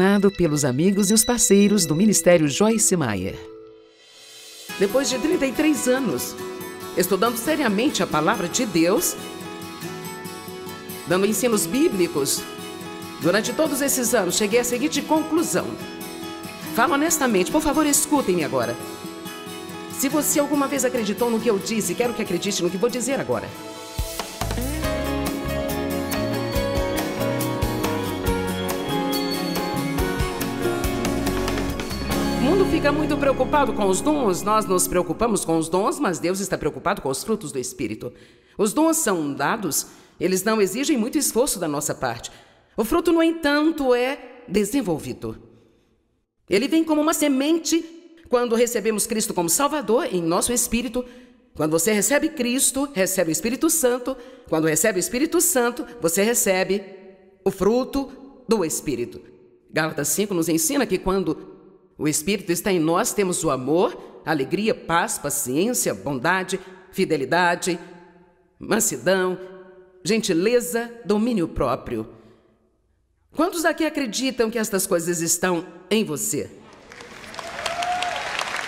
Nado pelos amigos e os parceiros do Ministério Joyce Meyer. Depois de 33 anos, estudando seriamente a palavra de Deus, dando ensinos bíblicos, durante todos esses anos cheguei à seguinte conclusão. Falo honestamente, por favor, escutem-me agora. Se você alguma vez acreditou no que eu disse, quero que acredite no que vou dizer agora. fica muito preocupado com os dons. Nós nos preocupamos com os dons, mas Deus está preocupado com os frutos do Espírito. Os dons são dados, eles não exigem muito esforço da nossa parte. O fruto, no entanto, é desenvolvido. Ele vem como uma semente quando recebemos Cristo como Salvador em nosso espírito. Quando você recebe Cristo, recebe o Espírito Santo. Quando recebe o Espírito Santo, você recebe o fruto do Espírito. Gálatas 5 nos ensina que quando o Espírito está em nós, temos o amor, alegria, paz, paciência, bondade, fidelidade, mansidão, gentileza, domínio próprio. Quantos aqui acreditam que estas coisas estão em você?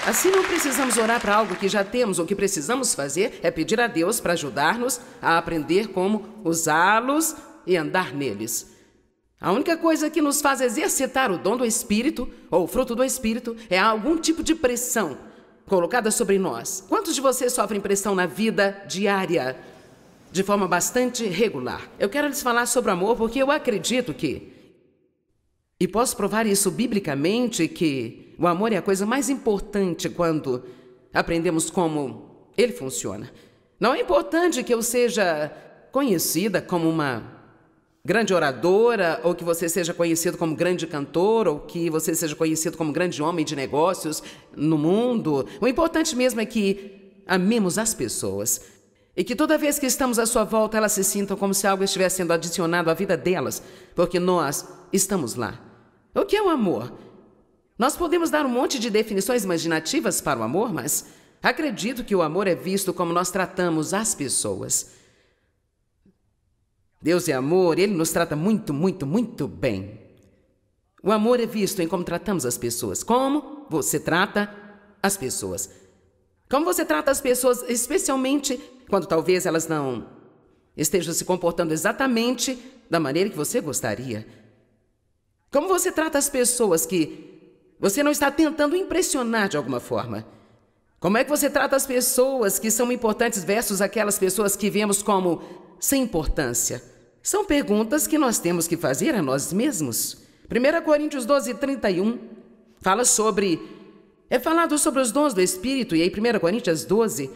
Assim não precisamos orar para algo que já temos. O que precisamos fazer é pedir a Deus para ajudar-nos a aprender como usá-los e andar neles. A única coisa que nos faz exercitar o dom do Espírito, ou o fruto do Espírito, é algum tipo de pressão colocada sobre nós. Quantos de vocês sofrem pressão na vida diária? De forma bastante regular. Eu quero lhes falar sobre o amor porque eu acredito que, e posso provar isso biblicamente, que o amor é a coisa mais importante quando aprendemos como ele funciona. Não é importante que eu seja conhecida como uma grande oradora, ou que você seja conhecido como grande cantor, ou que você seja conhecido como grande homem de negócios no mundo. O importante mesmo é que amemos as pessoas. E que toda vez que estamos à sua volta, elas se sintam como se algo estivesse sendo adicionado à vida delas, porque nós estamos lá. O que é o amor? Nós podemos dar um monte de definições imaginativas para o amor, mas acredito que o amor é visto como nós tratamos as pessoas. Deus é amor, ele nos trata muito, muito, muito bem. O amor é visto em como tratamos as pessoas, como você trata as pessoas. Como você trata as pessoas, especialmente quando talvez elas não estejam se comportando exatamente da maneira que você gostaria. Como você trata as pessoas que você não está tentando impressionar de alguma forma. Como é que você trata as pessoas que são importantes versus aquelas pessoas que vemos como sem importância? São perguntas que nós temos que fazer a nós mesmos. 1 Coríntios 12, 31 fala sobre. É falado sobre os dons do Espírito, e aí 1 Coríntios 12,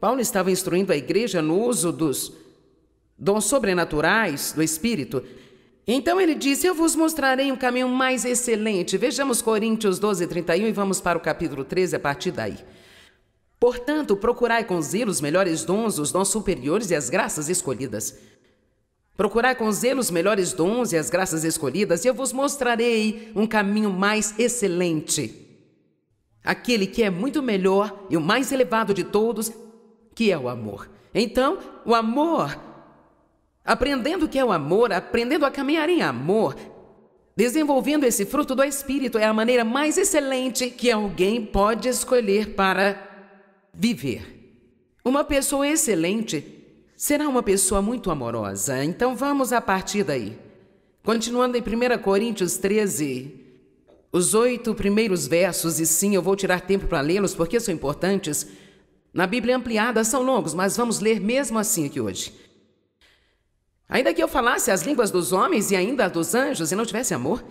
Paulo estava instruindo a igreja no uso dos dons sobrenaturais do Espírito. Então ele disse: Eu vos mostrarei um caminho mais excelente. Vejamos Coríntios 12, 31 e vamos para o capítulo 13 a partir daí. Portanto, procurai com zelo os melhores dons, os dons superiores e as graças escolhidas. Procurai com zelo os melhores dons e as graças escolhidas, e eu vos mostrarei um caminho mais excelente. Aquele que é muito melhor e o mais elevado de todos, que é o amor. Então, o amor, aprendendo o que é o amor, aprendendo a caminhar em amor, desenvolvendo esse fruto do Espírito, é a maneira mais excelente que alguém pode escolher para viver. Uma pessoa excelente Será uma pessoa muito amorosa, então vamos a partir daí. Continuando em 1 Coríntios 13, os oito primeiros versos, e sim, eu vou tirar tempo para lê-los porque são importantes. Na Bíblia ampliada são longos, mas vamos ler mesmo assim aqui hoje. Ainda que eu falasse as línguas dos homens e ainda dos anjos e não tivesse amor,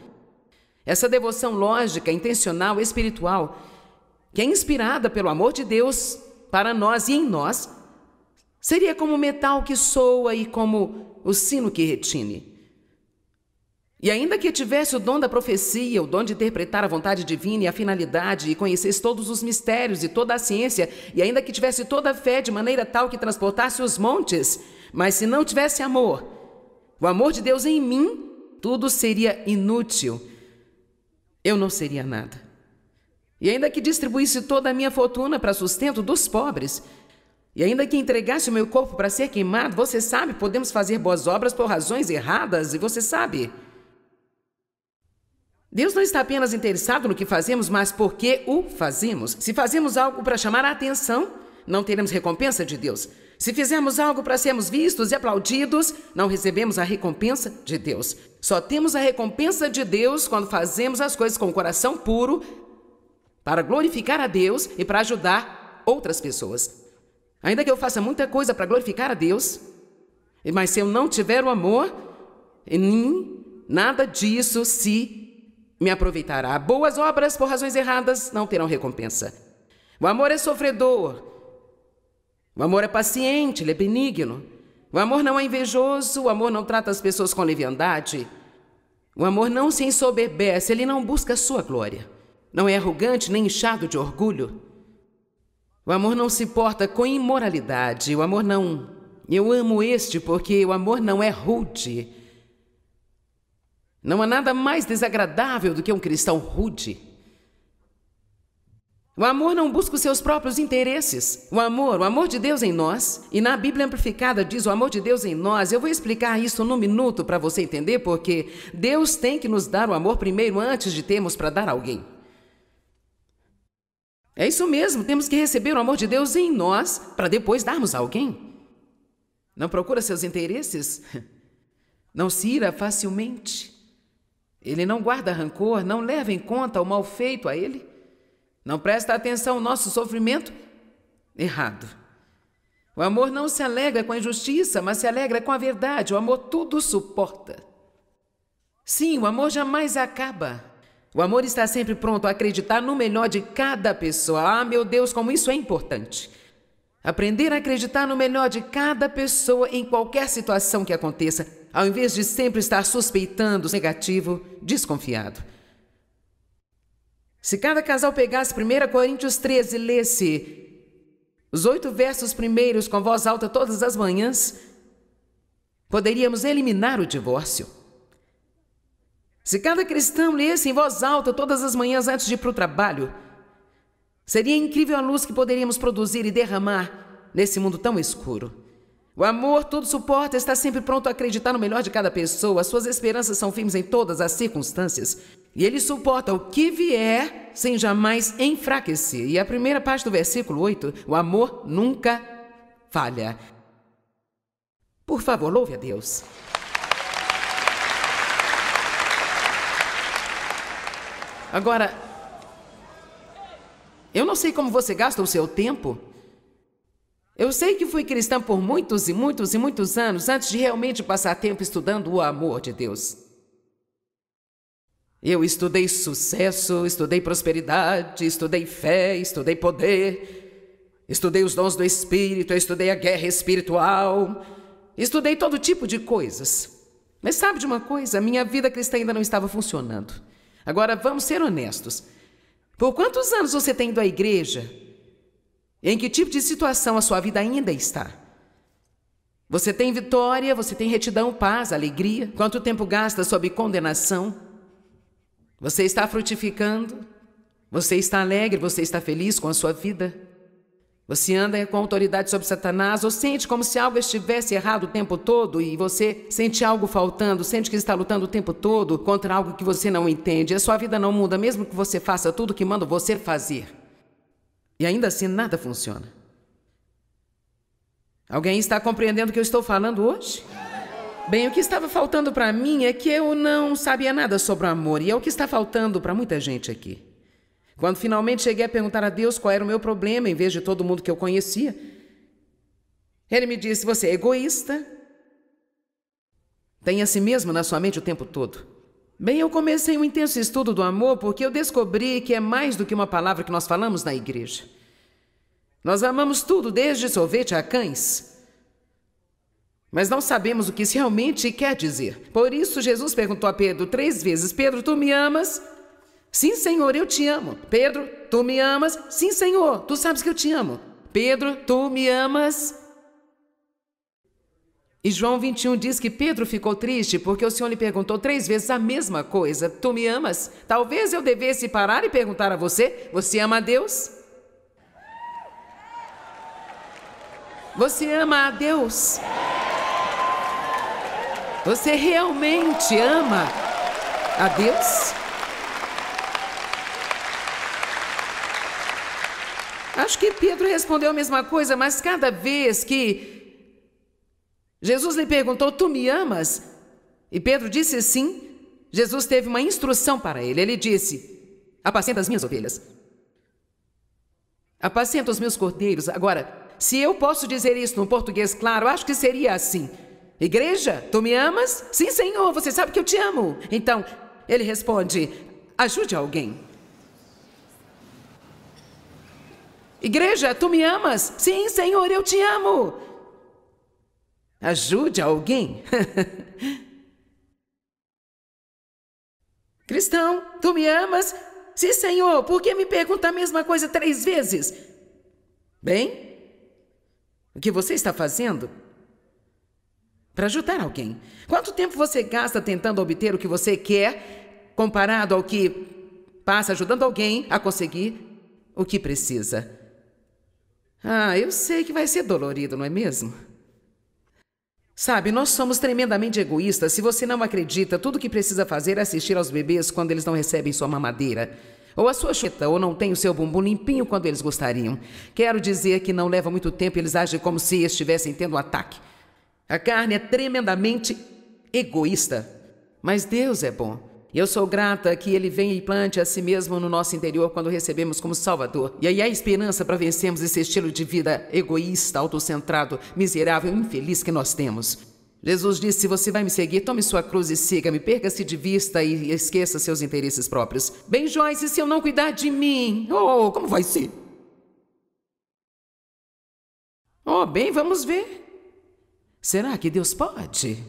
essa devoção lógica, intencional, espiritual, que é inspirada pelo amor de Deus para nós e em nós, Seria como o metal que soa e como o sino que retine. E ainda que tivesse o dom da profecia, o dom de interpretar a vontade divina e a finalidade, e conhecesse todos os mistérios e toda a ciência, e ainda que tivesse toda a fé de maneira tal que transportasse os montes, mas se não tivesse amor, o amor de Deus em mim, tudo seria inútil. Eu não seria nada. E ainda que distribuísse toda a minha fortuna para sustento dos pobres, e ainda que entregasse o meu corpo para ser queimado, você sabe, podemos fazer boas obras por razões erradas, e você sabe. Deus não está apenas interessado no que fazemos, mas por que o fazemos. Se fazemos algo para chamar a atenção, não teremos recompensa de Deus. Se fizermos algo para sermos vistos e aplaudidos, não recebemos a recompensa de Deus. Só temos a recompensa de Deus quando fazemos as coisas com o coração puro para glorificar a Deus e para ajudar outras pessoas. Ainda que eu faça muita coisa para glorificar a Deus, mas se eu não tiver o amor em mim, nada disso se me aproveitará. Boas obras por razões erradas não terão recompensa. O amor é sofredor. O amor é paciente, ele é benigno. O amor não é invejoso, o amor não trata as pessoas com leviandade. O amor não se ensoberbece, ele não busca a sua glória. Não é arrogante nem inchado de orgulho. O amor não se porta com imoralidade, o amor não. Eu amo este porque o amor não é rude. Não há nada mais desagradável do que um cristão rude. O amor não busca os seus próprios interesses. O amor, o amor de Deus em nós, e na Bíblia Amplificada diz o amor de Deus em nós. Eu vou explicar isso num minuto para você entender, porque Deus tem que nos dar o amor primeiro antes de termos para dar a alguém. É isso mesmo, temos que receber o amor de Deus em nós para depois darmos a alguém. Não procura seus interesses, não se ira facilmente. Ele não guarda rancor, não leva em conta o mal feito a ele, não presta atenção ao nosso sofrimento. Errado. O amor não se alegra com a injustiça, mas se alegra com a verdade. O amor tudo suporta. Sim, o amor jamais acaba. O amor está sempre pronto a acreditar no melhor de cada pessoa. Ah, meu Deus, como isso é importante. Aprender a acreditar no melhor de cada pessoa em qualquer situação que aconteça, ao invés de sempre estar suspeitando, negativo, desconfiado. Se cada casal pegasse 1 Coríntios 13 e lesse os oito versos primeiros com voz alta todas as manhãs, poderíamos eliminar o divórcio. Se cada cristão lesse em voz alta todas as manhãs antes de ir para o trabalho, seria incrível a luz que poderíamos produzir e derramar nesse mundo tão escuro. O amor tudo suporta, está sempre pronto a acreditar no melhor de cada pessoa, as suas esperanças são firmes em todas as circunstâncias. E ele suporta o que vier sem jamais enfraquecer. E a primeira parte do versículo 8, o amor nunca falha. Por favor, louve a Deus. Agora, eu não sei como você gasta o seu tempo. Eu sei que fui cristã por muitos e muitos e muitos anos antes de realmente passar tempo estudando o amor de Deus. Eu estudei sucesso, estudei prosperidade, estudei fé, estudei poder, estudei os dons do espírito, estudei a guerra espiritual, estudei todo tipo de coisas. Mas sabe de uma coisa? Minha vida cristã ainda não estava funcionando. Agora, vamos ser honestos. Por quantos anos você tem ido à igreja? Em que tipo de situação a sua vida ainda está? Você tem vitória, você tem retidão, paz, alegria? Quanto tempo gasta sob condenação? Você está frutificando? Você está alegre, você está feliz com a sua vida? Você anda com autoridade sobre Satanás ou sente como se algo estivesse errado o tempo todo e você sente algo faltando, sente que está lutando o tempo todo contra algo que você não entende. A sua vida não muda, mesmo que você faça tudo o que manda você fazer. E ainda assim nada funciona. Alguém está compreendendo o que eu estou falando hoje? Bem, o que estava faltando para mim é que eu não sabia nada sobre o amor, e é o que está faltando para muita gente aqui. Quando finalmente cheguei a perguntar a Deus qual era o meu problema, em vez de todo mundo que eu conhecia, ele me disse: Você é egoísta. Tem a si mesmo na sua mente o tempo todo. Bem, eu comecei um intenso estudo do amor porque eu descobri que é mais do que uma palavra que nós falamos na igreja. Nós amamos tudo, desde sorvete a cães. Mas não sabemos o que isso realmente quer dizer. Por isso, Jesus perguntou a Pedro três vezes: Pedro, tu me amas? Sim, Senhor, eu te amo. Pedro, tu me amas? Sim, Senhor, tu sabes que eu te amo. Pedro, tu me amas? E João 21 diz que Pedro ficou triste porque o Senhor lhe perguntou três vezes a mesma coisa: Tu me amas? Talvez eu devesse parar e perguntar a você: Você ama a Deus? Você ama a Deus? Você realmente ama a Deus? Acho que Pedro respondeu a mesma coisa, mas cada vez que Jesus lhe perguntou: Tu me amas? E Pedro disse sim. Jesus teve uma instrução para ele. Ele disse: Apacenta as minhas ovelhas. Apacenta os meus cordeiros. Agora, se eu posso dizer isso no português claro, acho que seria assim: Igreja, tu me amas? Sim, Senhor, você sabe que eu te amo. Então, ele responde: Ajude alguém. Igreja, tu me amas? Sim, Senhor, eu te amo. Ajude alguém. Cristão, tu me amas? Sim, Senhor, por que me pergunta a mesma coisa três vezes? Bem, o que você está fazendo? Para ajudar alguém. Quanto tempo você gasta tentando obter o que você quer, comparado ao que passa ajudando alguém a conseguir o que precisa? Ah, eu sei que vai ser dolorido, não é mesmo? Sabe, nós somos tremendamente egoístas. Se você não acredita, tudo que precisa fazer é assistir aos bebês quando eles não recebem sua mamadeira. Ou a sua chupeta, ou não tem o seu bumbum limpinho quando eles gostariam. Quero dizer que não leva muito tempo e eles agem como se estivessem tendo um ataque. A carne é tremendamente egoísta. Mas Deus é bom. E eu sou grata que ele venha e plante a si mesmo no nosso interior quando recebemos como Salvador. E aí há esperança para vencermos esse estilo de vida egoísta, autocentrado, miserável, infeliz que nós temos. Jesus disse: Se você vai me seguir, tome sua cruz e siga-me, perca-se de vista e esqueça seus interesses próprios. Bem, Joyce, se eu não cuidar de mim, oh, como vai ser? Oh, bem, vamos ver. Será que Deus pode?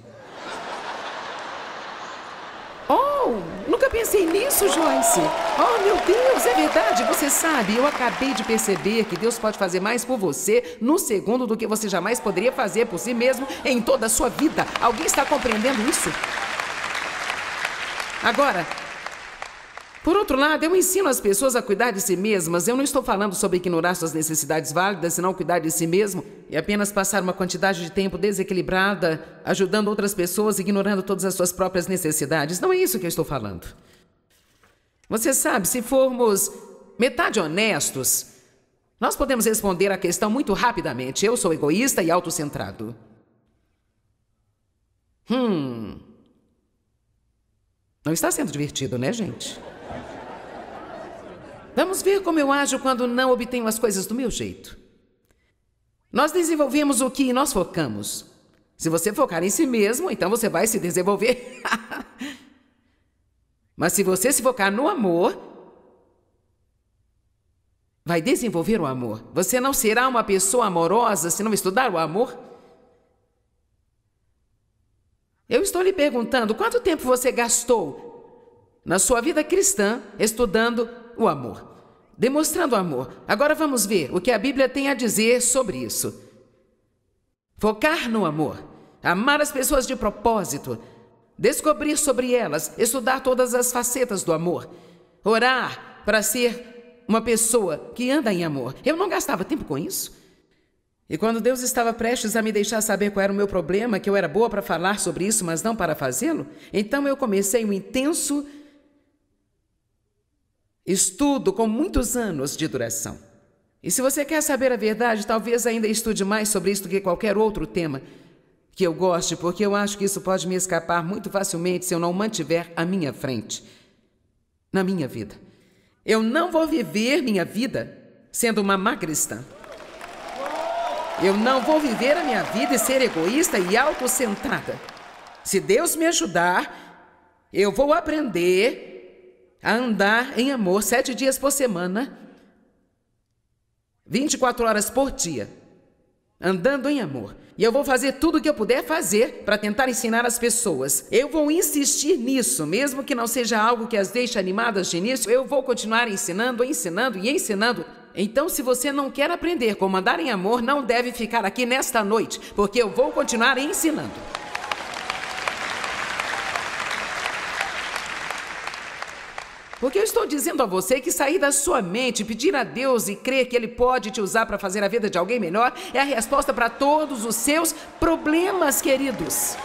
Oh, nunca pensei nisso, Joyce. Oh, meu Deus, é verdade. Você sabe, eu acabei de perceber que Deus pode fazer mais por você no segundo do que você jamais poderia fazer por si mesmo em toda a sua vida. Alguém está compreendendo isso? Agora, por outro lado, eu ensino as pessoas a cuidar de si mesmas. Eu não estou falando sobre ignorar suas necessidades válidas, senão cuidar de si mesmo e apenas passar uma quantidade de tempo desequilibrada, ajudando outras pessoas, ignorando todas as suas próprias necessidades. Não é isso que eu estou falando. Você sabe, se formos metade honestos, nós podemos responder à questão muito rapidamente. Eu sou egoísta e autocentrado. Hum. Não está sendo divertido, né, gente? Vamos ver como eu ajo quando não obtenho as coisas do meu jeito. Nós desenvolvemos o que nós focamos. Se você focar em si mesmo, então você vai se desenvolver. Mas se você se focar no amor, vai desenvolver o amor. Você não será uma pessoa amorosa se não estudar o amor. Eu estou lhe perguntando quanto tempo você gastou na sua vida cristã estudando o amor. Demonstrando amor. Agora vamos ver o que a Bíblia tem a dizer sobre isso. Focar no amor, amar as pessoas de propósito, descobrir sobre elas, estudar todas as facetas do amor, orar para ser uma pessoa que anda em amor. Eu não gastava tempo com isso. E quando Deus estava prestes a me deixar saber qual era o meu problema, que eu era boa para falar sobre isso, mas não para fazê-lo, então eu comecei um intenso Estudo com muitos anos de duração. E se você quer saber a verdade, talvez ainda estude mais sobre isso do que qualquer outro tema que eu goste, porque eu acho que isso pode me escapar muito facilmente se eu não mantiver à minha frente, na minha vida. Eu não vou viver minha vida sendo uma má cristã. Eu não vou viver a minha vida e ser egoísta e autocentrada. Se Deus me ajudar, eu vou aprender a andar em amor sete dias por semana, 24 horas por dia, andando em amor. E eu vou fazer tudo o que eu puder fazer para tentar ensinar as pessoas. Eu vou insistir nisso, mesmo que não seja algo que as deixe animadas de início, eu vou continuar ensinando, ensinando e ensinando. Então, se você não quer aprender como andar em amor, não deve ficar aqui nesta noite, porque eu vou continuar ensinando. Porque eu estou dizendo a você que sair da sua mente, pedir a Deus e crer que Ele pode te usar para fazer a vida de alguém melhor é a resposta para todos os seus problemas, queridos.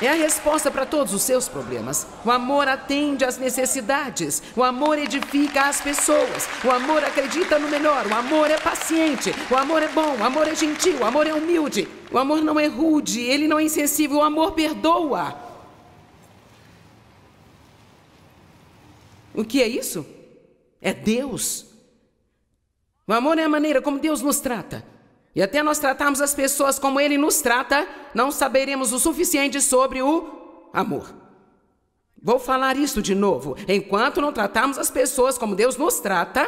É a resposta para todos os seus problemas. O amor atende às necessidades. O amor edifica as pessoas. O amor acredita no melhor. O amor é paciente. O amor é bom. O amor é gentil. O amor é humilde. O amor não é rude. Ele não é insensível. O amor perdoa. O que é isso? É Deus. O amor é a maneira como Deus nos trata. E até nós tratarmos as pessoas como Ele nos trata, não saberemos o suficiente sobre o amor. Vou falar isso de novo. Enquanto não tratarmos as pessoas como Deus nos trata,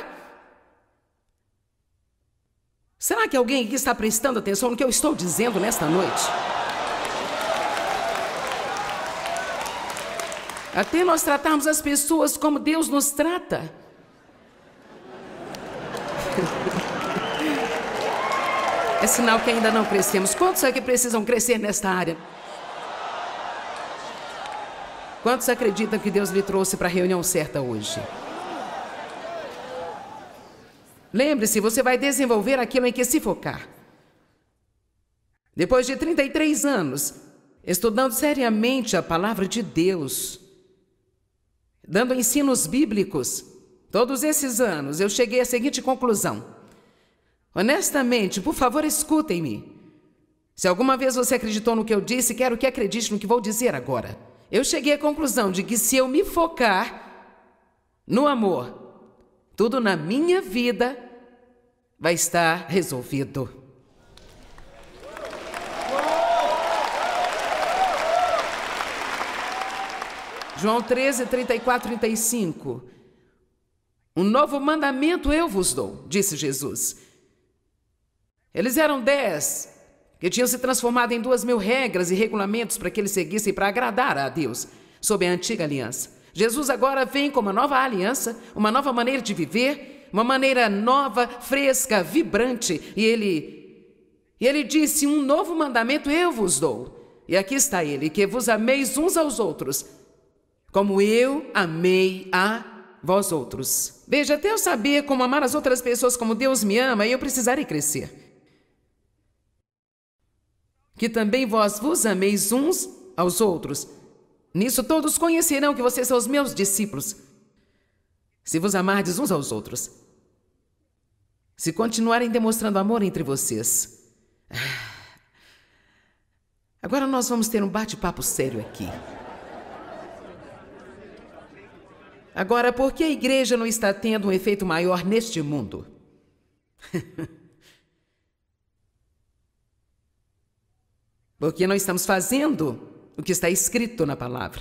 será que alguém aqui está prestando atenção no que eu estou dizendo nesta noite? Até nós tratarmos as pessoas como Deus nos trata. É sinal que ainda não crescemos. Quantos aqui é precisam crescer nesta área? Quantos acreditam que Deus lhe trouxe para a reunião certa hoje? Lembre-se, você vai desenvolver aquilo em que se focar. Depois de 33 anos, estudando seriamente a palavra de Deus, dando ensinos bíblicos, todos esses anos, eu cheguei à seguinte conclusão. Honestamente, por favor, escutem-me. Se alguma vez você acreditou no que eu disse, quero que acredite no que vou dizer agora. Eu cheguei à conclusão de que se eu me focar no amor, tudo na minha vida vai estar resolvido. João 13, 34, 35. Um novo mandamento eu vos dou, disse Jesus. Eles eram dez, que tinham se transformado em duas mil regras e regulamentos para que eles seguissem para agradar a Deus, sob a antiga aliança. Jesus agora vem com uma nova aliança, uma nova maneira de viver, uma maneira nova, fresca, vibrante, e ele e ele disse: "Um novo mandamento eu vos dou, e aqui está ele, que vos ameis uns aos outros, como eu amei a vós outros. Veja, até eu saber como amar as outras pessoas como Deus me ama, eu precisarei crescer. Que também vós vos ameis uns aos outros. Nisso todos conhecerão que vocês são os meus discípulos. Se vos amardes uns aos outros. Se continuarem demonstrando amor entre vocês. Ah. Agora nós vamos ter um bate-papo sério aqui. Agora, por que a igreja não está tendo um efeito maior neste mundo? Porque não estamos fazendo o que está escrito na palavra.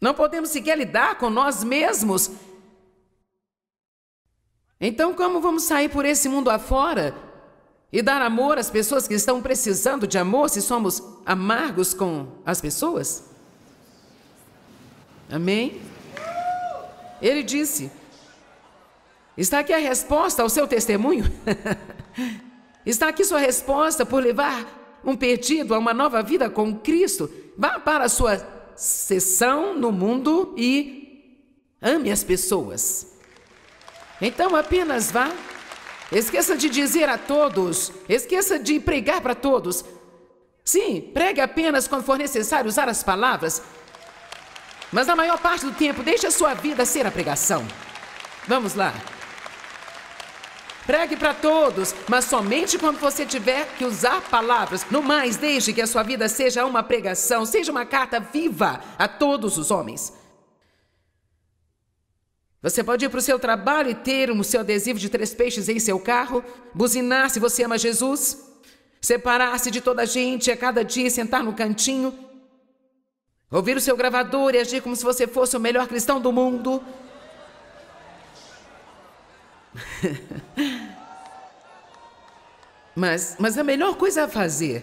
Não podemos sequer lidar com nós mesmos. Então, como vamos sair por esse mundo afora e dar amor às pessoas que estão precisando de amor se somos amargos com as pessoas? Amém? Ele disse: Está aqui a resposta ao seu testemunho? Está aqui sua resposta por levar um perdido a uma nova vida com Cristo? Vá para a sua sessão no mundo e ame as pessoas. Então apenas vá. Esqueça de dizer a todos, esqueça de pregar para todos. Sim, pregue apenas quando for necessário usar as palavras, mas na maior parte do tempo, deixe a sua vida ser a pregação. Vamos lá. Pregue para todos, mas somente quando você tiver que usar palavras. No mais, deixe que a sua vida seja uma pregação, seja uma carta viva a todos os homens. Você pode ir para o seu trabalho e ter o um seu adesivo de três peixes em seu carro, buzinar se você ama Jesus, separar-se de toda a gente a cada dia e sentar no cantinho ouvir o seu gravador e agir como se você fosse o melhor cristão do mundo. mas, mas a melhor coisa a fazer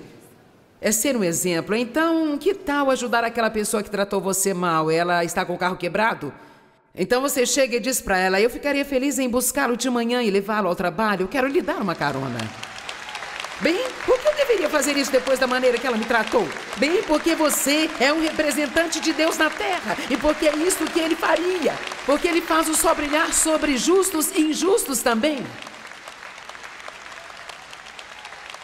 é ser um exemplo. Então, que tal ajudar aquela pessoa que tratou você mal? Ela está com o carro quebrado? Então você chega e diz para ela: Eu ficaria feliz em buscá-lo de manhã e levá-lo ao trabalho. Quero lhe dar uma carona. Bem, por que eu deveria fazer isso depois da maneira que ela me tratou? Bem, porque você é um representante de Deus na terra e porque é isso que ele faria. Porque ele faz o sol brilhar sobre justos e injustos também.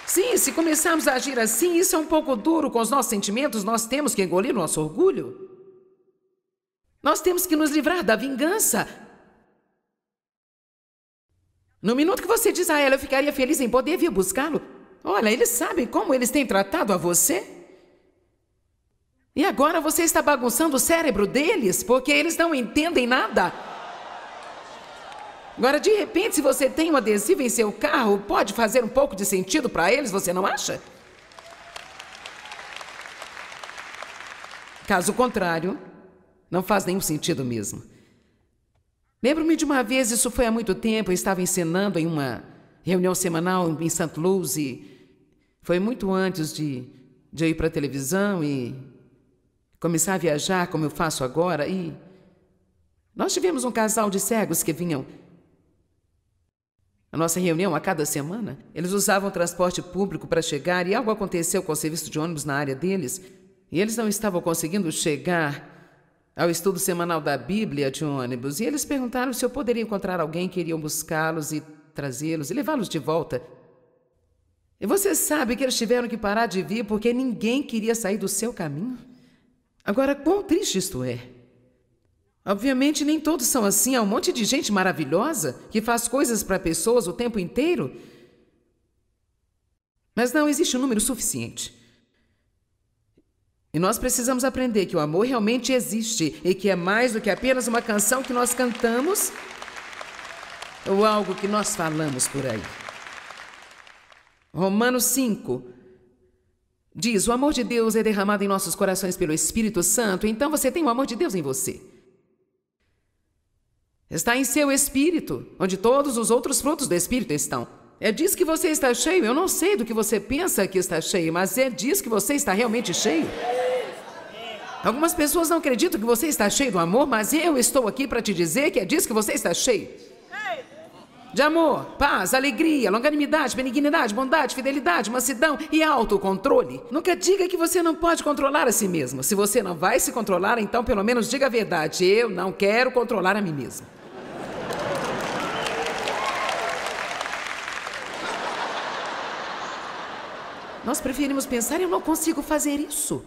Sim, se começarmos a agir assim, isso é um pouco duro com os nossos sentimentos, nós temos que engolir o nosso orgulho. Nós temos que nos livrar da vingança, no minuto que você diz a ela, eu ficaria feliz em poder vir buscá-lo. Olha, eles sabem como eles têm tratado a você. E agora você está bagunçando o cérebro deles, porque eles não entendem nada. Agora, de repente, se você tem um adesivo em seu carro, pode fazer um pouco de sentido para eles, você não acha? Caso contrário, não faz nenhum sentido mesmo. Lembro-me de uma vez, isso foi há muito tempo, eu estava ensinando em uma reunião semanal em St. Louis e foi muito antes de, de eu ir para a televisão e começar a viajar como eu faço agora. E nós tivemos um casal de cegos que vinham à nossa reunião a cada semana. Eles usavam transporte público para chegar e algo aconteceu com o serviço de ônibus na área deles. E eles não estavam conseguindo chegar ao estudo semanal da Bíblia de ônibus. E eles perguntaram se eu poderia encontrar alguém que iria buscá-los e trazê-los e levá-los de volta e você sabe que eles tiveram que parar de vir porque ninguém queria sair do seu caminho? Agora, quão triste isto é. Obviamente, nem todos são assim. Há um monte de gente maravilhosa que faz coisas para pessoas o tempo inteiro. Mas não existe um número suficiente. E nós precisamos aprender que o amor realmente existe e que é mais do que apenas uma canção que nós cantamos ou algo que nós falamos por aí. Romanos 5 diz: O amor de Deus é derramado em nossos corações pelo Espírito Santo, então você tem o amor de Deus em você. Está em seu espírito, onde todos os outros frutos do espírito estão. É disso que você está cheio. Eu não sei do que você pensa que está cheio, mas é disso que você está realmente cheio. Algumas pessoas não acreditam que você está cheio do amor, mas eu estou aqui para te dizer que é disso que você está cheio de amor, paz, alegria, longanimidade, benignidade, bondade, fidelidade, mansidão e autocontrole. Nunca diga que você não pode controlar a si mesmo. Se você não vai se controlar, então pelo menos diga a verdade. Eu não quero controlar a mim mesmo. Nós preferimos pensar eu não consigo fazer isso.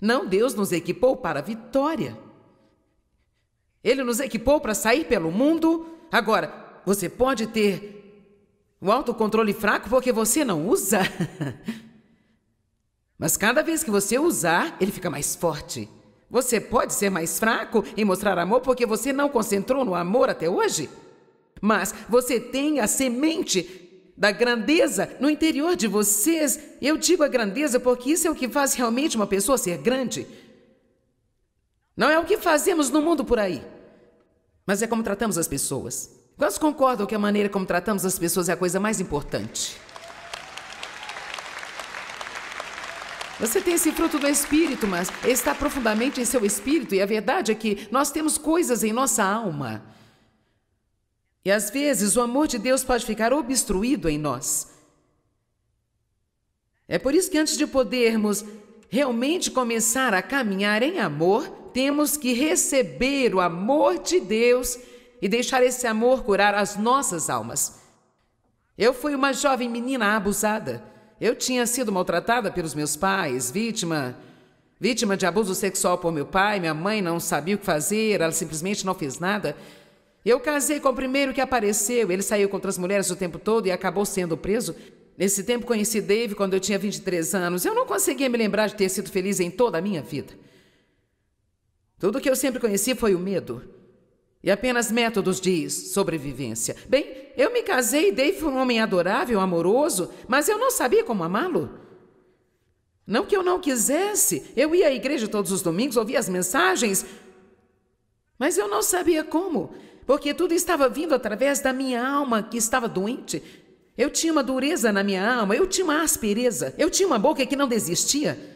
Não, Deus nos equipou para a vitória. Ele nos equipou para sair pelo mundo. Agora, você pode ter o autocontrole fraco porque você não usa. Mas cada vez que você usar, ele fica mais forte. Você pode ser mais fraco e mostrar amor porque você não concentrou no amor até hoje. Mas você tem a semente da grandeza no interior de vocês. Eu digo a grandeza porque isso é o que faz realmente uma pessoa ser grande. Não é o que fazemos no mundo por aí, mas é como tratamos as pessoas. Quantos concordam que a maneira como tratamos as pessoas é a coisa mais importante? Você tem esse fruto do espírito, mas está profundamente em seu espírito, e a verdade é que nós temos coisas em nossa alma. E às vezes o amor de Deus pode ficar obstruído em nós. É por isso que antes de podermos realmente começar a caminhar em amor, temos que receber o amor de Deus e deixar esse amor curar as nossas almas. Eu fui uma jovem menina abusada. Eu tinha sido maltratada pelos meus pais, vítima vítima de abuso sexual por meu pai, minha mãe não sabia o que fazer, ela simplesmente não fez nada. Eu casei com o primeiro que apareceu, ele saiu contra as mulheres o tempo todo e acabou sendo preso. Nesse tempo conheci Dave quando eu tinha 23 anos. Eu não conseguia me lembrar de ter sido feliz em toda a minha vida. Tudo que eu sempre conheci foi o medo e apenas métodos de sobrevivência. Bem, eu me casei e dei foi um homem adorável, amoroso, mas eu não sabia como amá-lo. Não que eu não quisesse, eu ia à igreja todos os domingos, ouvia as mensagens, mas eu não sabia como, porque tudo estava vindo através da minha alma que estava doente. Eu tinha uma dureza na minha alma, eu tinha uma aspereza, eu tinha uma boca que não desistia.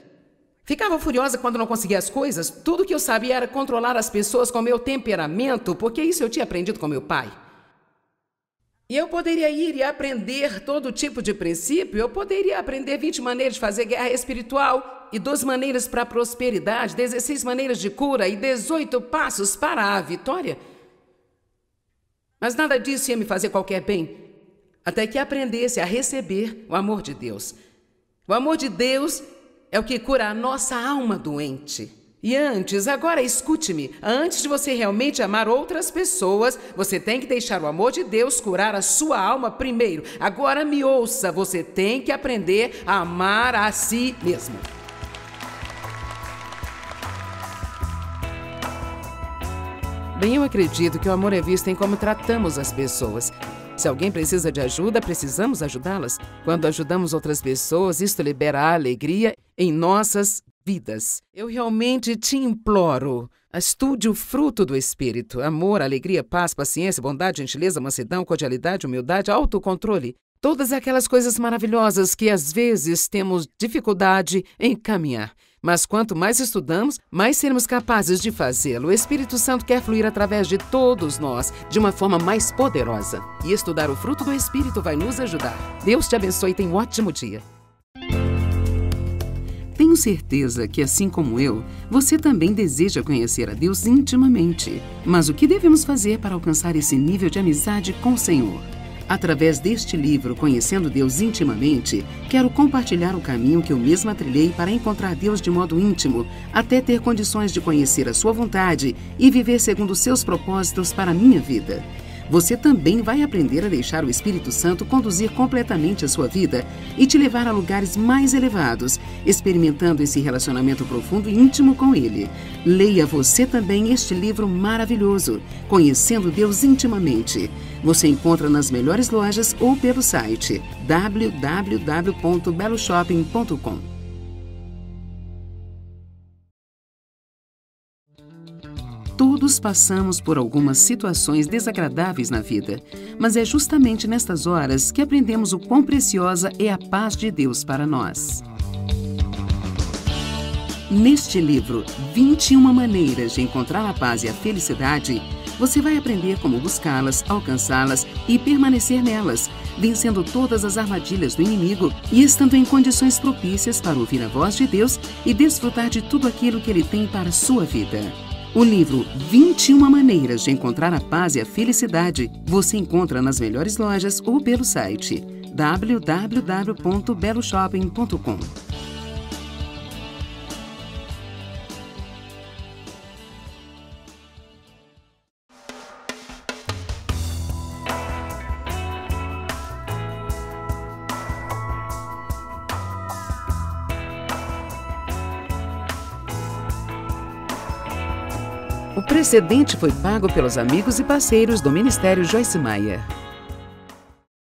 Ficava furiosa quando não conseguia as coisas. Tudo que eu sabia era controlar as pessoas com meu temperamento, porque isso eu tinha aprendido com meu pai. E eu poderia ir e aprender todo tipo de princípio, eu poderia aprender 20 maneiras de fazer guerra espiritual e 12 maneiras para a prosperidade, 16 maneiras de cura e 18 passos para a vitória. Mas nada disso ia me fazer qualquer bem, até que aprendesse a receber o amor de Deus. O amor de Deus é o que cura a nossa alma doente. E antes, agora escute-me, antes de você realmente amar outras pessoas, você tem que deixar o amor de Deus curar a sua alma primeiro. Agora me ouça, você tem que aprender a amar a si mesmo. Bem, eu acredito que o amor é visto em como tratamos as pessoas. Se alguém precisa de ajuda, precisamos ajudá-las. Quando ajudamos outras pessoas, isto libera a alegria em nossas vidas. Eu realmente te imploro. Estude o fruto do Espírito: amor, alegria, paz, paciência, bondade, gentileza, mansidão, cordialidade, humildade, autocontrole. Todas aquelas coisas maravilhosas que às vezes temos dificuldade em caminhar. Mas quanto mais estudamos, mais seremos capazes de fazê-lo. O Espírito Santo quer fluir através de todos nós de uma forma mais poderosa. E estudar o fruto do Espírito vai nos ajudar. Deus te abençoe e tenha um ótimo dia. Tenho certeza que, assim como eu, você também deseja conhecer a Deus intimamente. Mas o que devemos fazer para alcançar esse nível de amizade com o Senhor? Através deste livro, Conhecendo Deus Intimamente, quero compartilhar o caminho que eu mesma trilhei para encontrar Deus de modo íntimo, até ter condições de conhecer a Sua vontade e viver segundo seus propósitos para a minha vida você também vai aprender a deixar o Espírito Santo conduzir completamente a sua vida e te levar a lugares mais elevados, experimentando esse relacionamento profundo e íntimo com Ele. Leia você também este livro maravilhoso, Conhecendo Deus Intimamente. Você encontra nas melhores lojas ou pelo site www.beloshopping.com. Todos passamos por algumas situações desagradáveis na vida, mas é justamente nestas horas que aprendemos o quão preciosa é a paz de Deus para nós. Neste livro, 21 Maneiras de Encontrar a Paz e a Felicidade, você vai aprender como buscá-las, alcançá-las e permanecer nelas, vencendo todas as armadilhas do inimigo e estando em condições propícias para ouvir a voz de Deus e desfrutar de tudo aquilo que ele tem para a sua vida. O livro 21 Maneiras de Encontrar a Paz e a Felicidade você encontra nas melhores lojas ou pelo site www.beloshopping.com. excedente foi pago pelos amigos e parceiros do Ministério Joyce Maia.